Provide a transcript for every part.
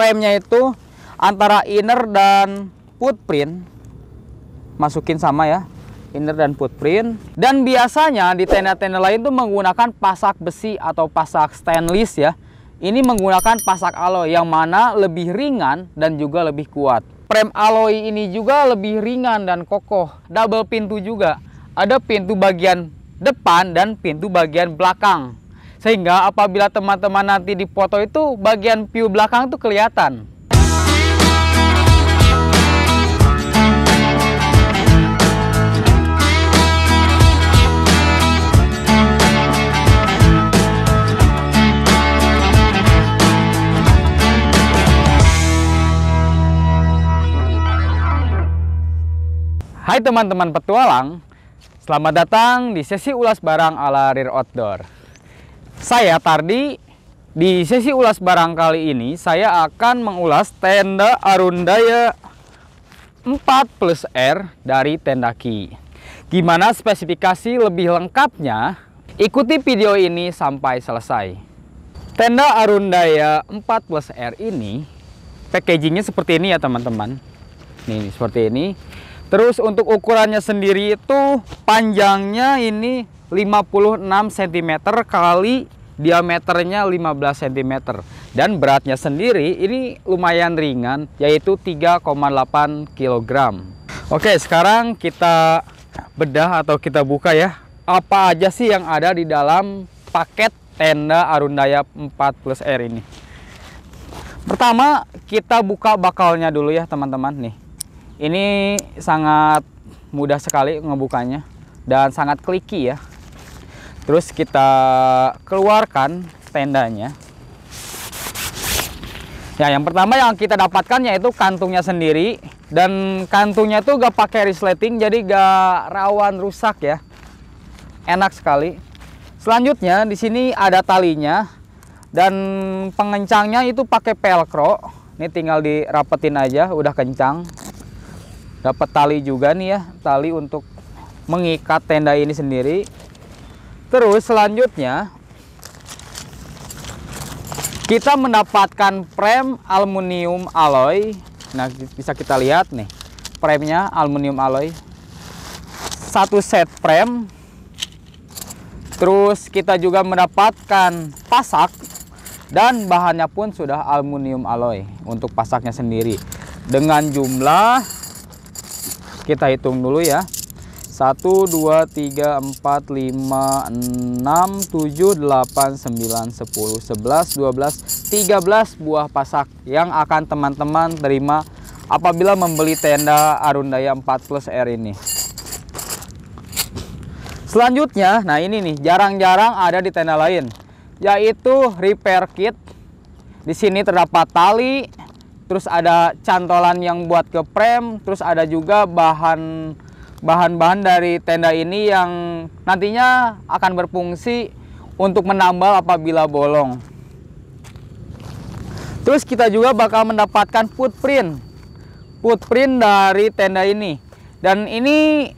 frame-nya itu antara inner dan footprint masukin sama ya inner dan footprint dan biasanya di tenda-tenda lain tuh menggunakan pasak besi atau pasak stainless ya ini menggunakan pasak alloy yang mana lebih ringan dan juga lebih kuat. Prem alloy ini juga lebih ringan dan kokoh. Double pintu juga. Ada pintu bagian depan dan pintu bagian belakang. Sehingga apabila teman-teman nanti di foto itu bagian view belakang tuh kelihatan. Hai teman-teman petualang, selamat datang di sesi ulas barang ala Rear Outdoor. Saya tadi di sesi ulas barang kali ini saya akan mengulas tenda Arundaya 4 plus R dari tenda Ki. Gimana spesifikasi lebih lengkapnya? Ikuti video ini sampai selesai. Tenda Arundaya 4 plus R ini packagingnya seperti ini ya teman-teman. Nih seperti ini. Terus untuk ukurannya sendiri itu panjangnya ini 56 cm kali diameternya 15 cm dan beratnya sendiri ini lumayan ringan yaitu 3,8 kg. Oke, sekarang kita bedah atau kita buka ya. Apa aja sih yang ada di dalam paket tenda Arundaya 4 Plus R ini? Pertama, kita buka bakalnya dulu ya, teman-teman nih. Ini sangat mudah sekali ngebukanya dan sangat kliki ya. Terus kita keluarkan tendanya. Ya, yang pertama yang kita dapatkan yaitu kantungnya sendiri dan kantungnya itu gak pakai resleting jadi gak rawan rusak ya. Enak sekali. Selanjutnya di sini ada talinya dan pengencangnya itu pakai pelcro. Ini tinggal dirapetin aja, udah kencang dapat tali juga nih ya tali untuk mengikat tenda ini sendiri terus selanjutnya kita mendapatkan frame aluminium alloy nah bisa kita lihat nih framenya aluminium alloy satu set frame terus kita juga mendapatkan pasak dan bahannya pun sudah aluminium alloy untuk pasaknya sendiri dengan jumlah kita hitung dulu ya. 1 2 3 4 5 6 7 8 9 10 11 12 13 buah pasak yang akan teman-teman terima apabila membeli tenda Arundaya 4 Plus R ini. Selanjutnya, nah ini nih jarang-jarang ada di tenda lain, yaitu repair kit. Di sini terdapat tali, terus ada cantolan yang buat ke frame, terus ada juga bahan bahan-bahan dari tenda ini yang nantinya akan berfungsi untuk menambal apabila bolong. Terus kita juga bakal mendapatkan footprint. Footprint dari tenda ini. Dan ini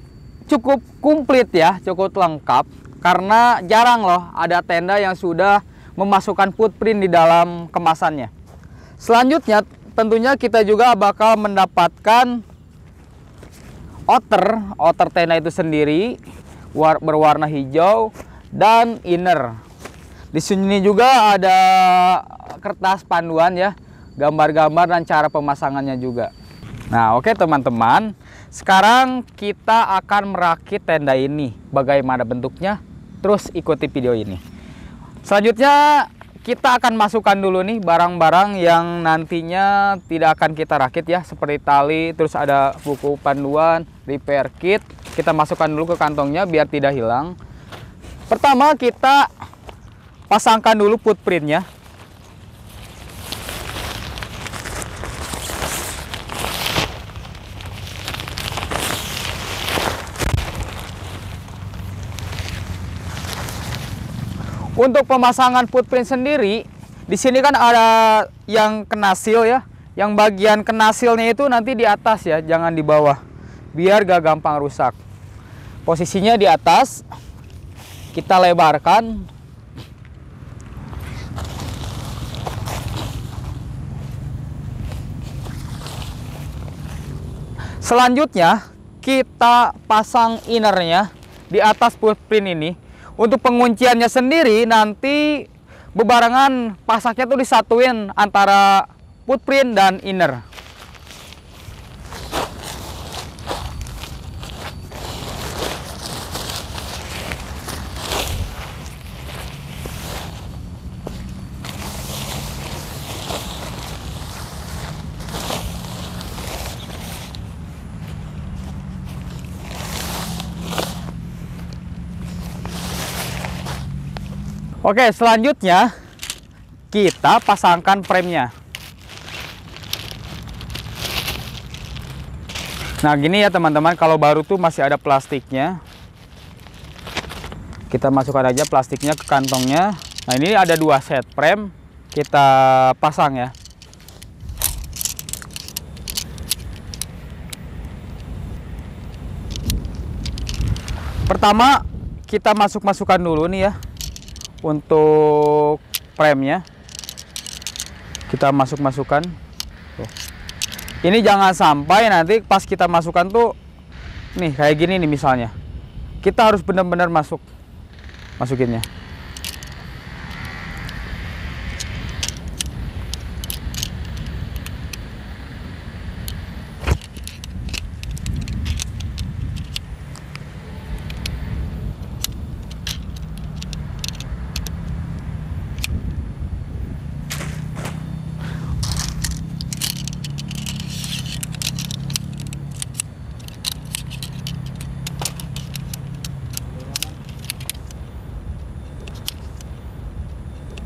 cukup komplit ya, cukup lengkap karena jarang loh ada tenda yang sudah memasukkan footprint di dalam kemasannya. Selanjutnya tentunya kita juga bakal mendapatkan outer, outer tenda itu sendiri berwarna hijau dan inner. Di sini juga ada kertas panduan ya, gambar-gambar dan cara pemasangannya juga. Nah, oke okay, teman-teman, sekarang kita akan merakit tenda ini. Bagaimana bentuknya? Terus ikuti video ini. Selanjutnya kita akan masukkan dulu nih barang-barang yang nantinya tidak akan kita rakit ya seperti tali terus ada buku panduan repair kit kita masukkan dulu ke kantongnya biar tidak hilang pertama kita pasangkan dulu footprintnya Untuk pemasangan footprint sendiri, di sini kan ada yang kena seal ya. Yang bagian kena sealnya itu nanti di atas ya, jangan di bawah. Biar gak gampang rusak. Posisinya di atas. Kita lebarkan. Selanjutnya, kita pasang innernya di atas footprint ini untuk pengunciannya sendiri nanti bebarengan pasaknya tuh disatuin antara footprint dan inner. Oke, selanjutnya kita pasangkan premnya. Nah, gini ya teman-teman, kalau baru tuh masih ada plastiknya. Kita masukkan aja plastiknya ke kantongnya. Nah, ini ada dua set prem. kita pasang ya. Pertama, kita masuk-masukkan dulu nih ya untuk premnya kita masuk-masukkan ini jangan sampai nanti pas kita masukkan tuh nih kayak gini nih misalnya kita harus benar-benar masuk masukinnya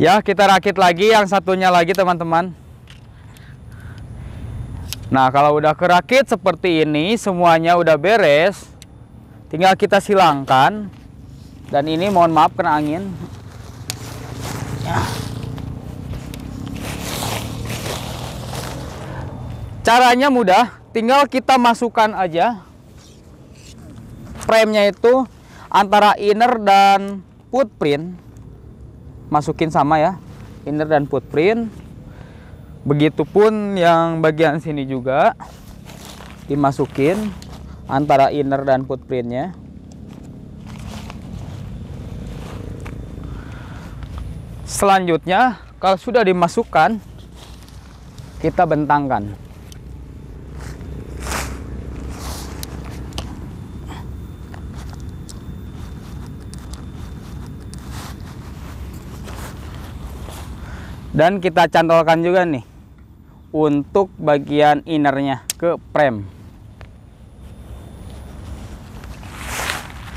Ya, kita rakit lagi yang satunya lagi teman-teman. Nah, kalau udah kerakit seperti ini, semuanya udah beres. Tinggal kita silangkan. Dan ini mohon maaf kena angin. Ya. Caranya mudah, tinggal kita masukkan aja frame-nya itu antara inner dan footprint masukin sama ya inner dan footprint begitupun yang bagian sini juga dimasukin antara inner dan footprintnya selanjutnya kalau sudah dimasukkan kita bentangkan dan kita cantolkan juga nih untuk bagian innernya ke prem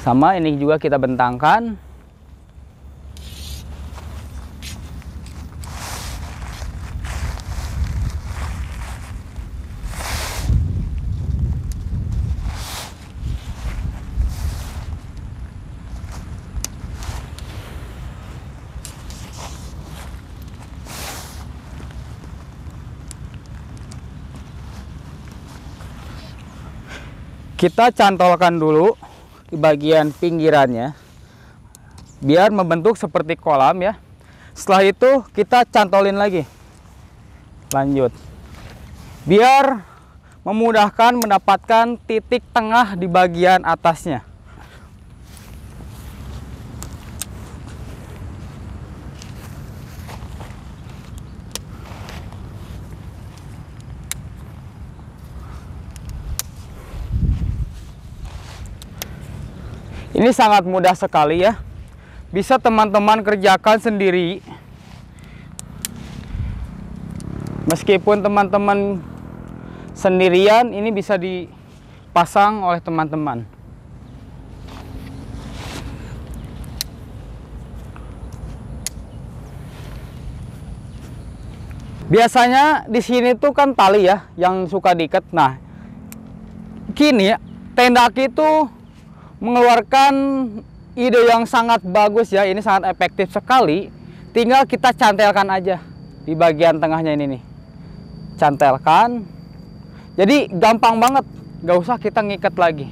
sama ini juga kita bentangkan kita cantolkan dulu di bagian pinggirannya biar membentuk seperti kolam ya setelah itu kita cantolin lagi lanjut biar memudahkan mendapatkan titik tengah di bagian atasnya Ini sangat mudah sekali ya. Bisa teman-teman kerjakan sendiri. Meskipun teman-teman sendirian, ini bisa dipasang oleh teman-teman. Biasanya di sini tuh kan tali ya yang suka diikat. Nah, kini tenda aki itu mengeluarkan ide yang sangat bagus ya. Ini sangat efektif sekali. Tinggal kita cantelkan aja di bagian tengahnya ini nih. Cantelkan. Jadi gampang banget. Gak usah kita ngikat lagi.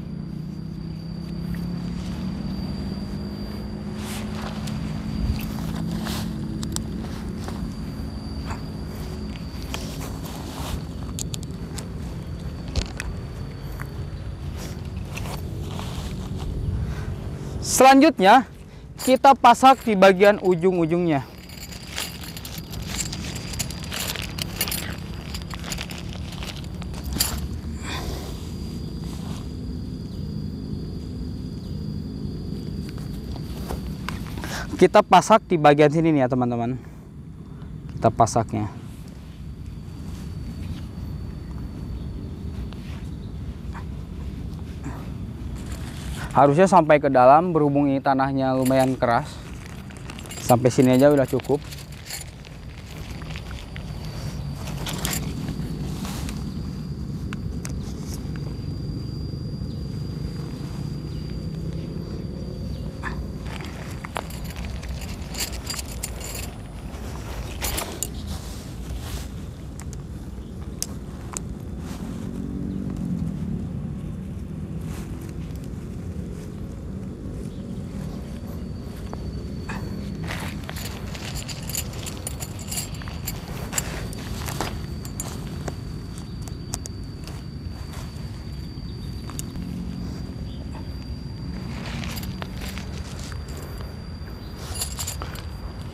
Selanjutnya, kita pasak di bagian ujung-ujungnya. Kita pasak di bagian sini nih ya teman-teman. Kita pasaknya. harusnya sampai ke dalam berhubungi tanahnya lumayan keras sampai sini aja udah cukup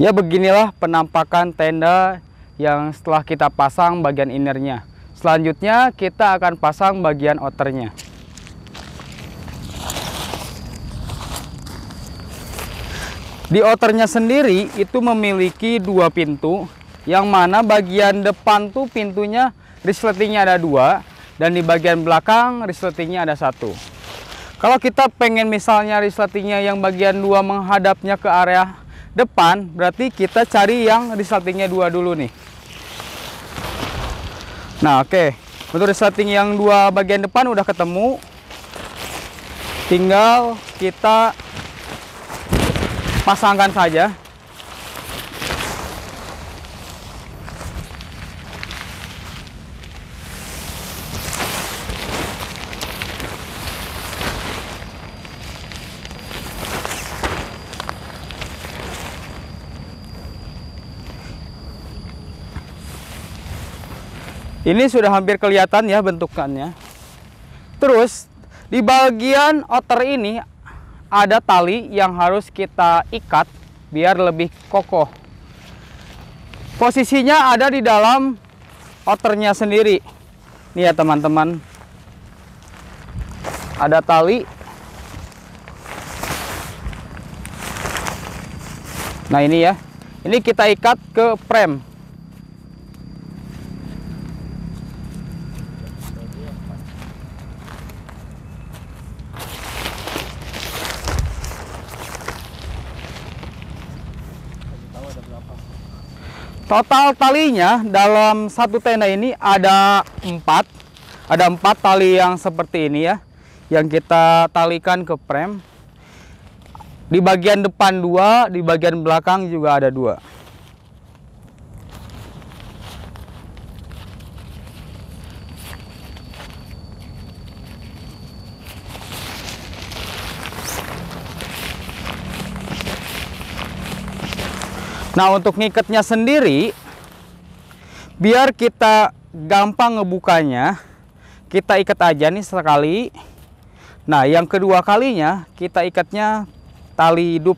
Ya beginilah penampakan tenda yang setelah kita pasang bagian innernya. Selanjutnya kita akan pasang bagian outernya. Di outernya sendiri itu memiliki dua pintu yang mana bagian depan tuh pintunya resletingnya ada dua dan di bagian belakang resletingnya ada satu. Kalau kita pengen misalnya resletingnya yang bagian dua menghadapnya ke area depan, berarti kita cari yang resultingnya dua dulu nih. Nah, oke. Okay. Untuk resulting yang dua bagian depan udah ketemu. Tinggal kita pasangkan saja. Ini sudah hampir kelihatan ya bentukannya. Terus di bagian outer ini ada tali yang harus kita ikat biar lebih kokoh. Posisinya ada di dalam outernya sendiri. Nih ya teman-teman. Ada tali. Nah ini ya. Ini kita ikat ke frame. Total talinya dalam satu tenda ini ada empat, ada empat tali yang seperti ini ya, yang kita talikan ke frame. Di bagian depan dua, di bagian belakang juga ada dua. Nah untuk ngiketnya sendiri Biar kita gampang ngebukanya Kita ikat aja nih sekali Nah yang kedua kalinya kita ikatnya tali hidup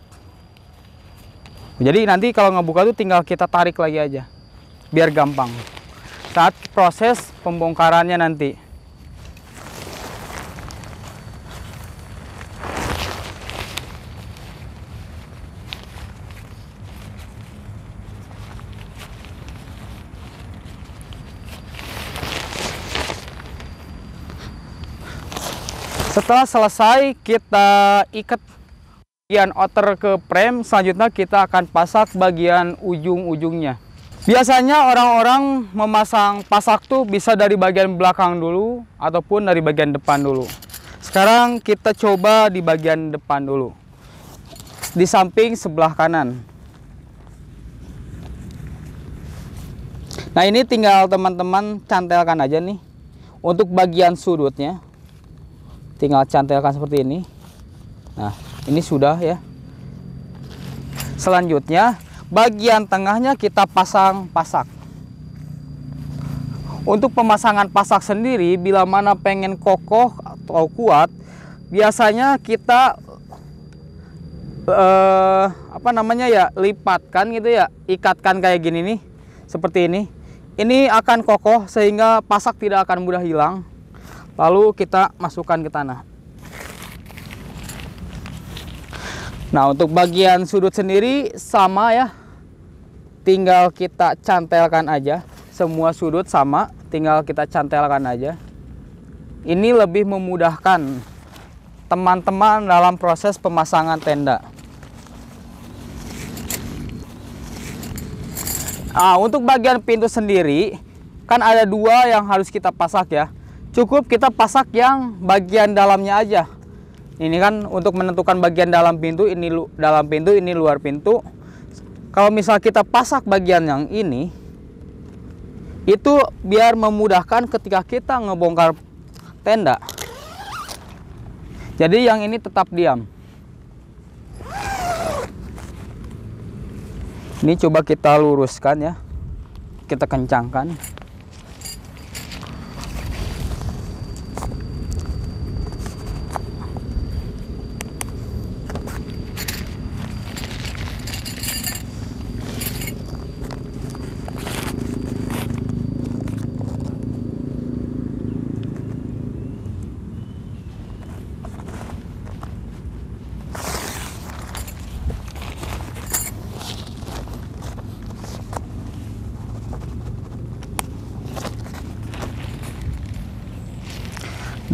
Jadi nanti kalau ngebuka itu tinggal kita tarik lagi aja Biar gampang Saat proses pembongkarannya nanti Setelah selesai kita ikat bagian outer ke frame, selanjutnya kita akan pasak bagian ujung-ujungnya. Biasanya orang-orang memasang pasak tuh bisa dari bagian belakang dulu ataupun dari bagian depan dulu. Sekarang kita coba di bagian depan dulu. Di samping sebelah kanan. Nah ini tinggal teman-teman cantelkan aja nih. Untuk bagian sudutnya tinggal cantelkan seperti ini nah ini sudah ya selanjutnya bagian tengahnya kita pasang pasak untuk pemasangan pasak sendiri bila mana pengen kokoh atau kuat biasanya kita eh, apa namanya ya lipatkan gitu ya ikatkan kayak gini nih seperti ini ini akan kokoh sehingga pasak tidak akan mudah hilang lalu kita masukkan ke tanah nah untuk bagian sudut sendiri sama ya tinggal kita cantelkan aja semua sudut sama tinggal kita cantelkan aja ini lebih memudahkan teman-teman dalam proses pemasangan tenda Nah, untuk bagian pintu sendiri kan ada dua yang harus kita pasak ya cukup kita pasak yang bagian dalamnya aja ini kan untuk menentukan bagian dalam pintu ini dalam pintu ini luar pintu kalau misal kita pasak bagian yang ini itu biar memudahkan ketika kita ngebongkar tenda jadi yang ini tetap diam ini coba kita luruskan ya kita kencangkan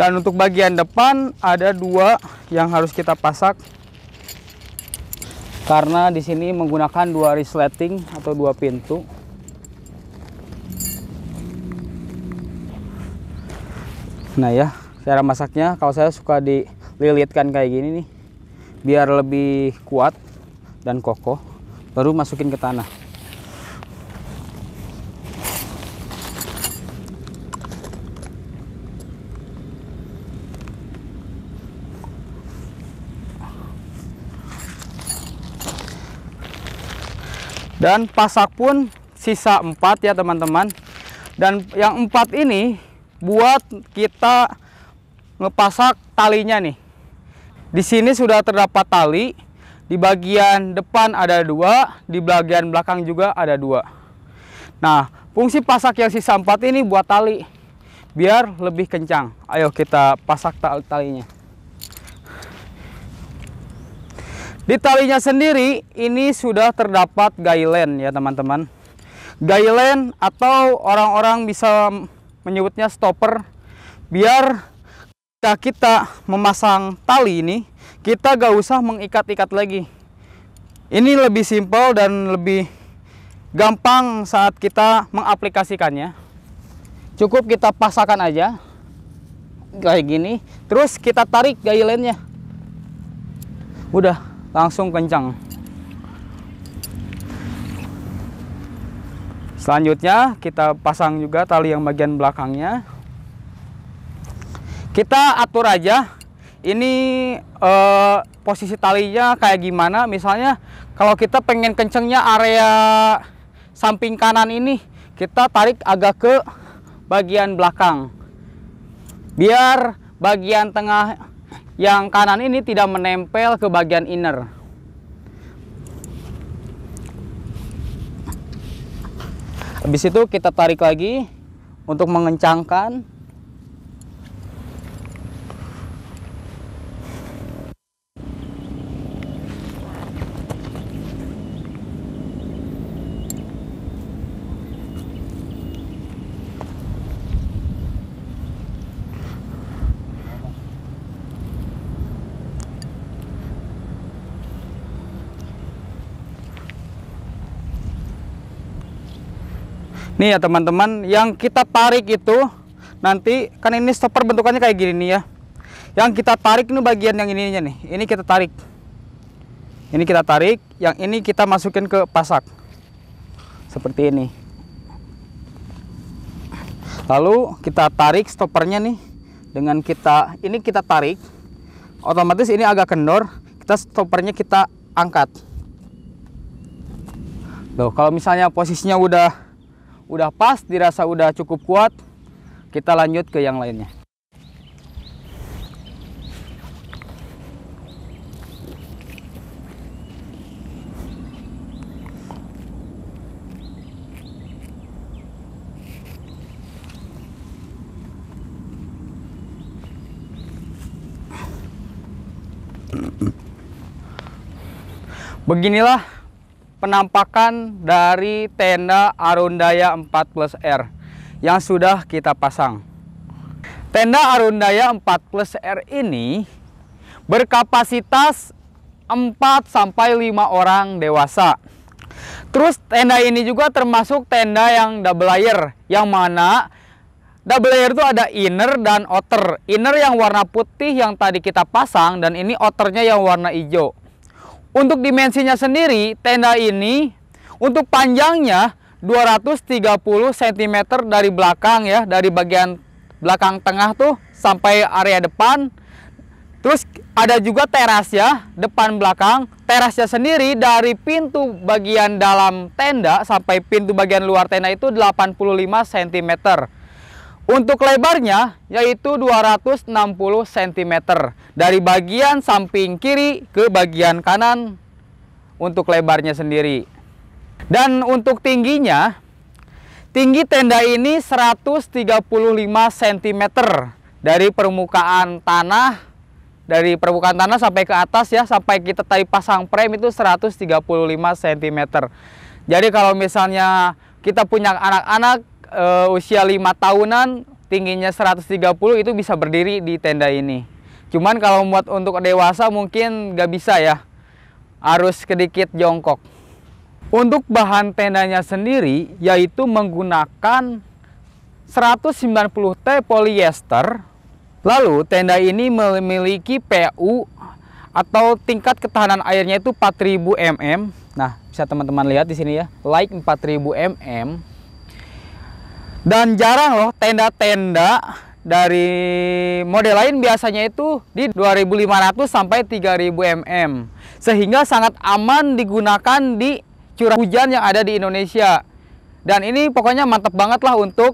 dan untuk bagian depan ada dua yang harus kita pasak karena di sini menggunakan dua resleting atau dua pintu nah ya cara masaknya kalau saya suka dililitkan kayak gini nih biar lebih kuat dan kokoh baru masukin ke tanah dan pasak pun sisa empat ya teman-teman dan yang empat ini buat kita ngepasak talinya nih di sini sudah terdapat tali di bagian depan ada dua di bagian belakang juga ada dua nah fungsi pasak yang sisa empat ini buat tali biar lebih kencang ayo kita pasak talinya Di talinya sendiri ini sudah terdapat gailen ya teman-teman. Gailen atau orang-orang bisa menyebutnya stopper biar ketika kita memasang tali ini kita gak usah mengikat-ikat lagi. Ini lebih simpel dan lebih gampang saat kita mengaplikasikannya. Cukup kita pasakan aja kayak gini, terus kita tarik gailennya. Udah langsung kencang selanjutnya kita pasang juga tali yang bagian belakangnya kita atur aja ini eh, posisi talinya kayak gimana misalnya kalau kita pengen kencengnya area samping kanan ini kita tarik agak ke bagian belakang biar bagian tengah yang kanan ini tidak menempel ke bagian inner. Habis itu kita tarik lagi untuk mengencangkan nih ya teman-teman yang kita tarik itu nanti kan ini stopper bentukannya kayak gini nih ya yang kita tarik ini bagian yang ininya nih ini kita tarik ini kita tarik yang ini kita masukin ke pasak seperti ini lalu kita tarik stoppernya nih dengan kita ini kita tarik otomatis ini agak kendor kita stoppernya kita angkat loh kalau misalnya posisinya udah udah pas, dirasa udah cukup kuat, kita lanjut ke yang lainnya. Beginilah penampakan dari tenda Arundaya 4 plus R yang sudah kita pasang. Tenda Arundaya 4 plus R ini berkapasitas 4 sampai 5 orang dewasa. Terus tenda ini juga termasuk tenda yang double layer yang mana double layer itu ada inner dan outer. Inner yang warna putih yang tadi kita pasang dan ini outernya yang warna hijau. Untuk dimensinya sendiri, tenda ini untuk panjangnya 230 cm dari belakang ya, dari bagian belakang tengah tuh sampai area depan. Terus ada juga teras ya depan belakang. Terasnya sendiri dari pintu bagian dalam tenda sampai pintu bagian luar tenda itu 85 cm. Untuk lebarnya yaitu 260 cm dari bagian samping kiri ke bagian kanan untuk lebarnya sendiri. Dan untuk tingginya, tinggi tenda ini 135 cm dari permukaan tanah dari permukaan tanah sampai ke atas ya sampai kita tadi pasang frame itu 135 cm. Jadi kalau misalnya kita punya anak-anak uh, usia 5 tahunan tingginya 130 itu bisa berdiri di tenda ini. Cuman kalau buat untuk dewasa mungkin nggak bisa ya. Harus sedikit jongkok. Untuk bahan tendanya sendiri yaitu menggunakan 190T polyester. Lalu tenda ini memiliki PU atau tingkat ketahanan airnya itu 4000 mm. Nah, bisa teman-teman lihat di sini ya, like 4000 mm dan jarang loh tenda-tenda dari model lain biasanya itu di 2500 sampai 3000 mm. Sehingga sangat aman digunakan di curah hujan yang ada di Indonesia. Dan ini pokoknya mantap banget lah untuk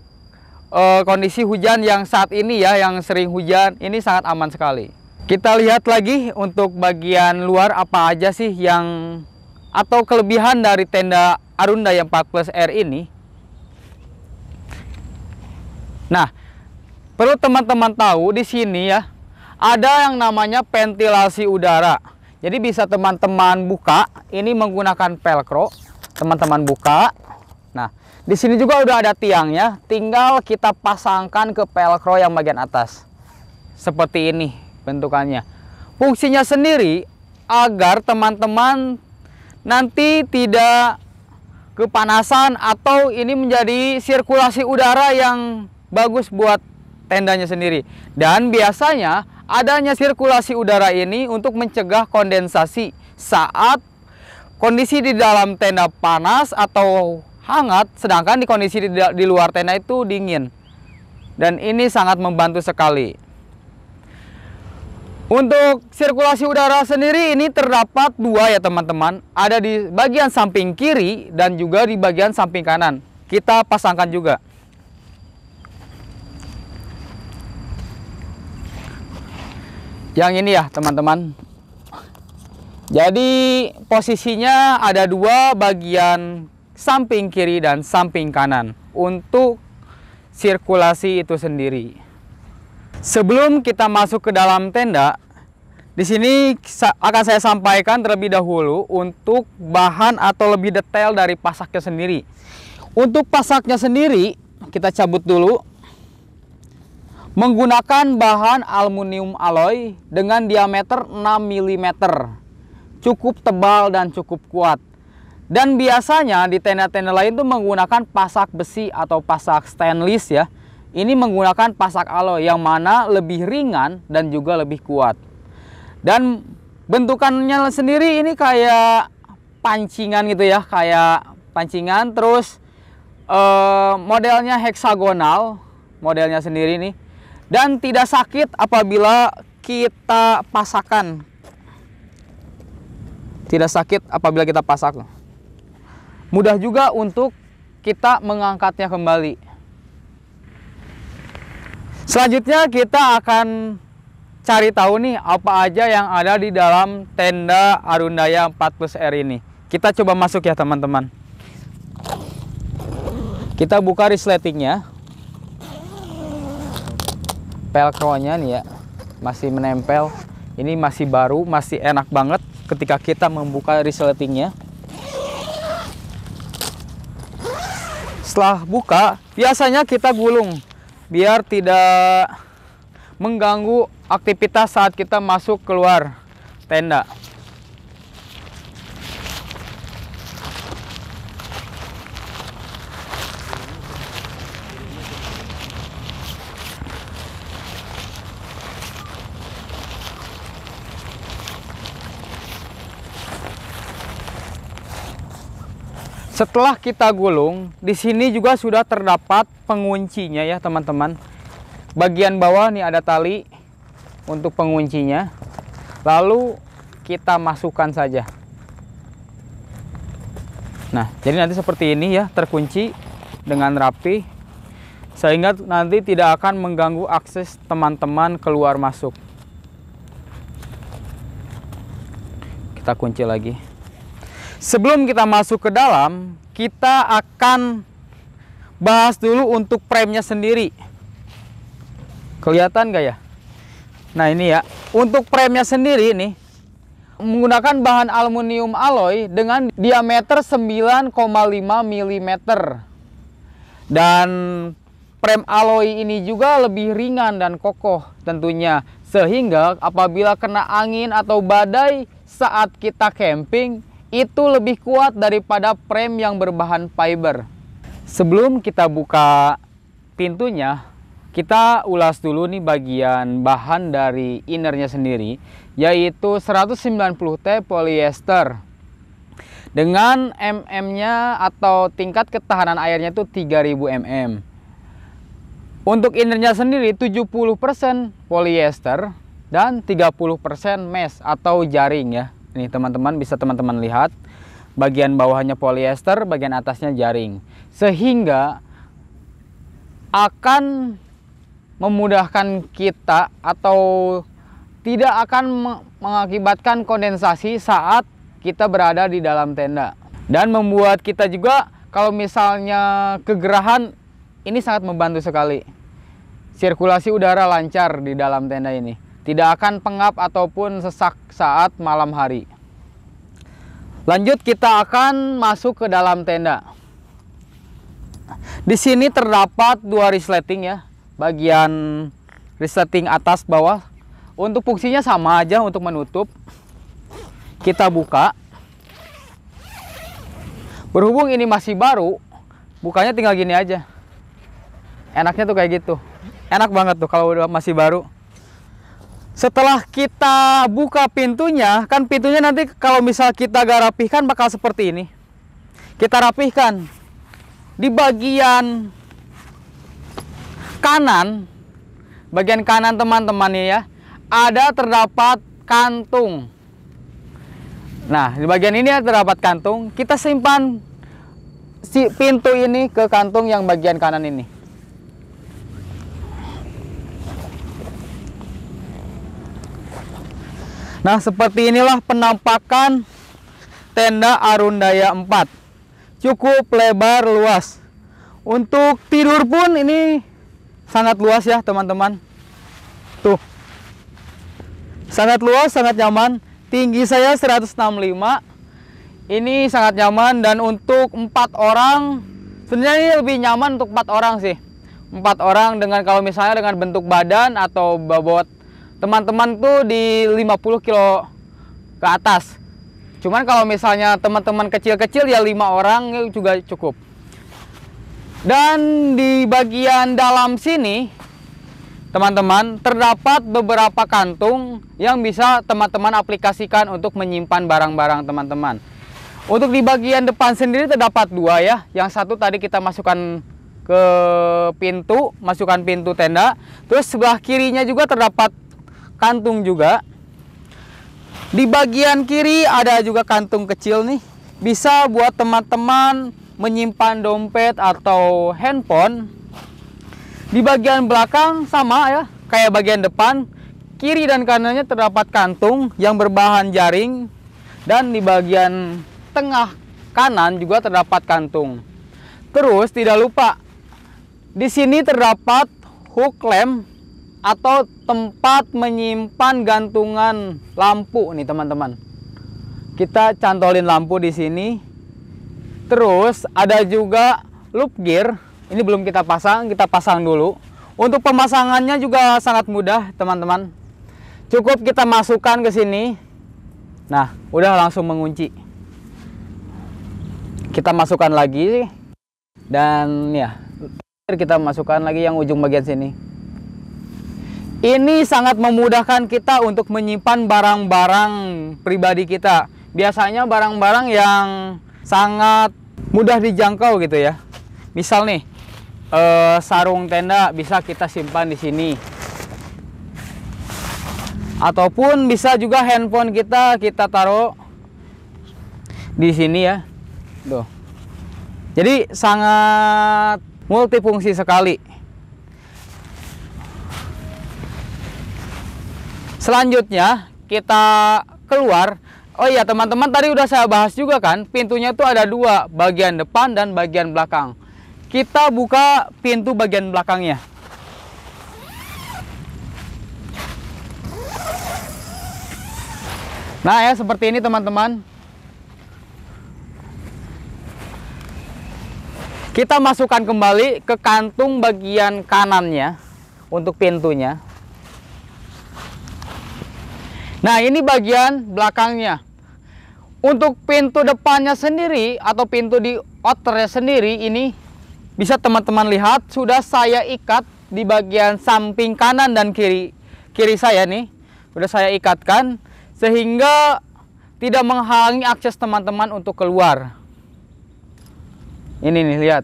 uh, kondisi hujan yang saat ini ya, yang sering hujan, ini sangat aman sekali. Kita lihat lagi untuk bagian luar apa aja sih yang atau kelebihan dari tenda Arunda yang 4 plus R ini. Nah, perlu teman-teman tahu di sini ya, ada yang namanya ventilasi udara. Jadi bisa teman-teman buka, ini menggunakan velcro, teman-teman buka. Nah, di sini juga udah ada tiangnya, tinggal kita pasangkan ke velcro yang bagian atas. Seperti ini bentukannya. Fungsinya sendiri agar teman-teman nanti tidak kepanasan atau ini menjadi sirkulasi udara yang bagus buat tendanya sendiri. Dan biasanya adanya sirkulasi udara ini untuk mencegah kondensasi saat kondisi di dalam tenda panas atau hangat, sedangkan di kondisi di, di luar tenda itu dingin. Dan ini sangat membantu sekali. Untuk sirkulasi udara sendiri ini terdapat dua ya teman-teman. Ada di bagian samping kiri dan juga di bagian samping kanan. Kita pasangkan juga. yang ini ya teman-teman jadi posisinya ada dua bagian samping kiri dan samping kanan untuk sirkulasi itu sendiri sebelum kita masuk ke dalam tenda di sini akan saya sampaikan terlebih dahulu untuk bahan atau lebih detail dari pasaknya sendiri. Untuk pasaknya sendiri, kita cabut dulu. Menggunakan bahan aluminium alloy dengan diameter 6 mm. Cukup tebal dan cukup kuat. Dan biasanya di tenda-tenda lain itu menggunakan pasak besi atau pasak stainless ya. Ini menggunakan pasak alloy yang mana lebih ringan dan juga lebih kuat. Dan bentukannya sendiri ini kayak pancingan gitu ya, kayak pancingan terus eh, modelnya heksagonal, modelnya sendiri nih dan tidak sakit apabila kita pasakan. Tidak sakit apabila kita pasak. Mudah juga untuk kita mengangkatnya kembali. Selanjutnya kita akan cari tahu nih apa aja yang ada di dalam tenda Arundaya 4 plus R ini. Kita coba masuk ya teman-teman. Kita buka resletingnya velcro-nya nih ya masih menempel ini masih baru masih enak banget ketika kita membuka resletingnya setelah buka biasanya kita gulung biar tidak mengganggu aktivitas saat kita masuk keluar tenda Setelah kita gulung, di sini juga sudah terdapat penguncinya ya teman-teman. Bagian bawah nih ada tali untuk penguncinya. Lalu kita masukkan saja. Nah, jadi nanti seperti ini ya, terkunci dengan rapi. Sehingga nanti tidak akan mengganggu akses teman-teman keluar masuk. Kita kunci lagi. Sebelum kita masuk ke dalam, kita akan bahas dulu untuk frame-nya sendiri. Kelihatan gak ya? Nah ini ya, untuk frame-nya sendiri ini menggunakan bahan aluminium alloy dengan diameter 9,5 mm. Dan frame alloy ini juga lebih ringan dan kokoh tentunya. Sehingga apabila kena angin atau badai saat kita camping, itu lebih kuat daripada frame yang berbahan fiber. Sebelum kita buka pintunya, kita ulas dulu nih bagian bahan dari innernya sendiri, yaitu 190T polyester. Dengan MM-nya atau tingkat ketahanan airnya itu 3000 mm. Untuk innernya sendiri 70% polyester dan 30% mesh atau jaring ya. Nih teman-teman bisa teman-teman lihat bagian bawahnya polyester, bagian atasnya jaring. Sehingga akan memudahkan kita atau tidak akan mengakibatkan kondensasi saat kita berada di dalam tenda. Dan membuat kita juga kalau misalnya kegerahan ini sangat membantu sekali. Sirkulasi udara lancar di dalam tenda ini. Tidak akan pengap ataupun sesak saat malam hari. Lanjut kita akan masuk ke dalam tenda. Di sini terdapat dua resleting ya, bagian resleting atas bawah. Untuk fungsinya sama aja untuk menutup. Kita buka. Berhubung ini masih baru, bukanya tinggal gini aja. Enaknya tuh kayak gitu. Enak banget tuh kalau udah masih baru setelah kita buka pintunya, kan pintunya nanti kalau misal kita gak rapihkan bakal seperti ini. Kita rapihkan di bagian kanan, bagian kanan teman-teman ya, ya. ada terdapat kantung. Nah, di bagian ini ada terdapat kantung. Kita simpan si pintu ini ke kantung yang bagian kanan ini. Nah, seperti inilah penampakan tenda Arundaya 4. Cukup lebar luas. Untuk tidur pun ini sangat luas ya, teman-teman. Tuh. Sangat luas, sangat nyaman. Tinggi saya 165. Ini sangat nyaman dan untuk empat orang sebenarnya ini lebih nyaman untuk empat orang sih. Empat orang dengan kalau misalnya dengan bentuk badan atau bobot teman-teman tuh di 50 kilo ke atas. Cuman kalau misalnya teman-teman kecil-kecil ya lima orang juga cukup. Dan di bagian dalam sini, teman-teman, terdapat beberapa kantung yang bisa teman-teman aplikasikan untuk menyimpan barang-barang teman-teman. Untuk di bagian depan sendiri terdapat dua ya. Yang satu tadi kita masukkan ke pintu, masukkan pintu tenda. Terus sebelah kirinya juga terdapat kantung juga. Di bagian kiri ada juga kantung kecil nih. Bisa buat teman-teman menyimpan dompet atau handphone. Di bagian belakang sama ya, kayak bagian depan. Kiri dan kanannya terdapat kantung yang berbahan jaring. Dan di bagian tengah kanan juga terdapat kantung. Terus tidak lupa, di sini terdapat hook lamp atau tempat menyimpan gantungan lampu nih teman-teman. Kita cantolin lampu di sini. Terus ada juga loop gear. Ini belum kita pasang, kita pasang dulu. Untuk pemasangannya juga sangat mudah teman-teman. Cukup kita masukkan ke sini. Nah, udah langsung mengunci. Kita masukkan lagi dan ya kita masukkan lagi yang ujung bagian sini. Ini sangat memudahkan kita untuk menyimpan barang-barang pribadi kita. Biasanya barang-barang yang sangat mudah dijangkau gitu ya. Misal nih, eh, sarung tenda bisa kita simpan di sini. Ataupun bisa juga handphone kita kita taruh di sini ya. Tuh. Jadi sangat multifungsi sekali. selanjutnya kita keluar Oh iya teman-teman tadi udah saya bahas juga kan pintunya itu ada dua bagian depan dan bagian belakang kita buka pintu bagian belakangnya Nah ya seperti ini teman-teman Kita masukkan kembali ke kantung bagian kanannya Untuk pintunya Nah ini bagian belakangnya. Untuk pintu depannya sendiri atau pintu di outernya sendiri ini bisa teman-teman lihat sudah saya ikat di bagian samping kanan dan kiri kiri saya nih sudah saya ikatkan sehingga tidak menghalangi akses teman-teman untuk keluar. Ini nih lihat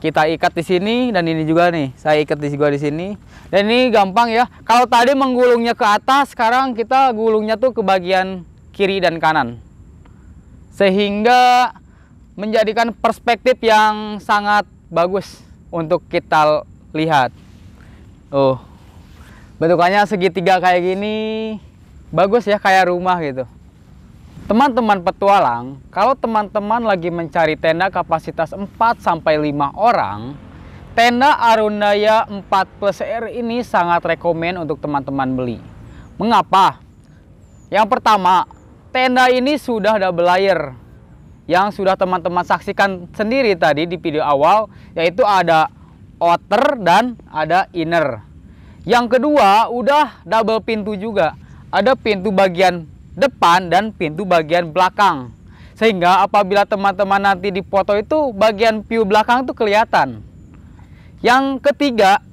kita ikat di sini dan ini juga nih saya ikat di juga di sini dan ini gampang ya kalau tadi menggulungnya ke atas sekarang kita gulungnya tuh ke bagian kiri dan kanan sehingga menjadikan perspektif yang sangat bagus untuk kita lihat oh bentukannya segitiga kayak gini bagus ya kayak rumah gitu Teman-teman petualang, kalau teman-teman lagi mencari tenda kapasitas 4 sampai 5 orang, tenda Arunaya 4 plus R ini sangat rekomen untuk teman-teman beli. Mengapa? Yang pertama, tenda ini sudah double layer. Yang sudah teman-teman saksikan sendiri tadi di video awal, yaitu ada outer dan ada inner. Yang kedua, udah double pintu juga. Ada pintu bagian depan dan pintu bagian belakang. Sehingga apabila teman-teman nanti di foto itu bagian view belakang itu kelihatan. Yang ketiga,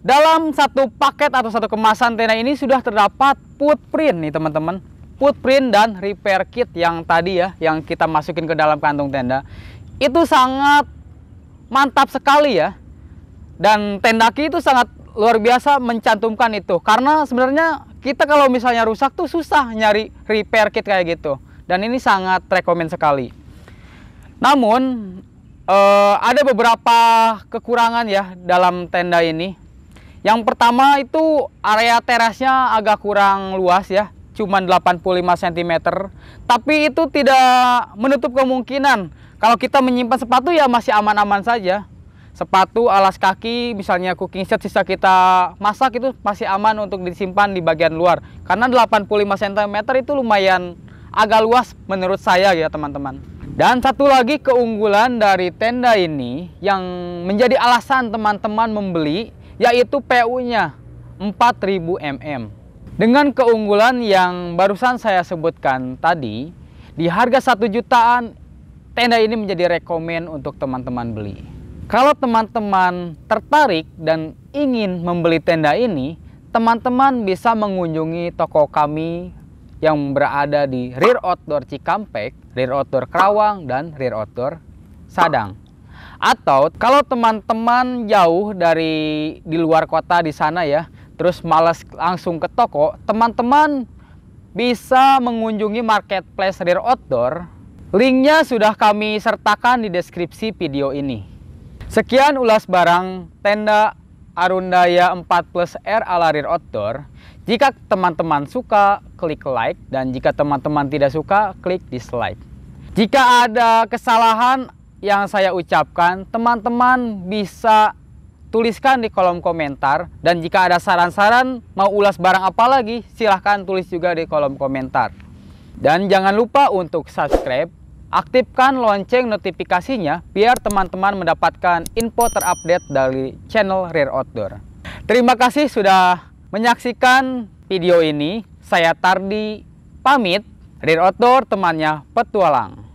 dalam satu paket atau satu kemasan tenda ini sudah terdapat footprint nih teman-teman. Footprint dan repair kit yang tadi ya, yang kita masukin ke dalam kantung tenda. Itu sangat mantap sekali ya. Dan tendaki itu sangat luar biasa mencantumkan itu. Karena sebenarnya kita kalau misalnya rusak tuh susah nyari repair kit kayak gitu. Dan ini sangat rekomend sekali. Namun eh, ada beberapa kekurangan ya dalam tenda ini. Yang pertama itu area terasnya agak kurang luas ya, cuman 85 cm. Tapi itu tidak menutup kemungkinan kalau kita menyimpan sepatu ya masih aman-aman saja sepatu, alas kaki, misalnya cooking set sisa kita masak itu masih aman untuk disimpan di bagian luar. Karena 85 cm itu lumayan agak luas menurut saya ya teman-teman. Dan satu lagi keunggulan dari tenda ini yang menjadi alasan teman-teman membeli yaitu PU-nya 4000 mm. Dengan keunggulan yang barusan saya sebutkan tadi, di harga satu jutaan tenda ini menjadi rekomen untuk teman-teman beli. Kalau teman-teman tertarik dan ingin membeli tenda ini, teman-teman bisa mengunjungi toko kami yang berada di Rear Outdoor Cikampek, Rear Outdoor Kerawang, dan Rear Outdoor Sadang. Atau kalau teman-teman jauh dari di luar kota di sana ya, terus malas langsung ke toko, teman-teman bisa mengunjungi marketplace Rear Outdoor. Linknya sudah kami sertakan di deskripsi video ini. Sekian ulas barang tenda Arundaya 4 plus R Alarir outdoor. Jika teman-teman suka, klik like. Dan jika teman-teman tidak suka, klik dislike. Jika ada kesalahan yang saya ucapkan, teman-teman bisa tuliskan di kolom komentar. Dan jika ada saran-saran mau ulas barang apa lagi, silahkan tulis juga di kolom komentar. Dan jangan lupa untuk subscribe Aktifkan lonceng notifikasinya biar teman-teman mendapatkan info terupdate dari channel Rear Outdoor. Terima kasih sudah menyaksikan video ini. Saya Tardi pamit, Rear Outdoor temannya petualang.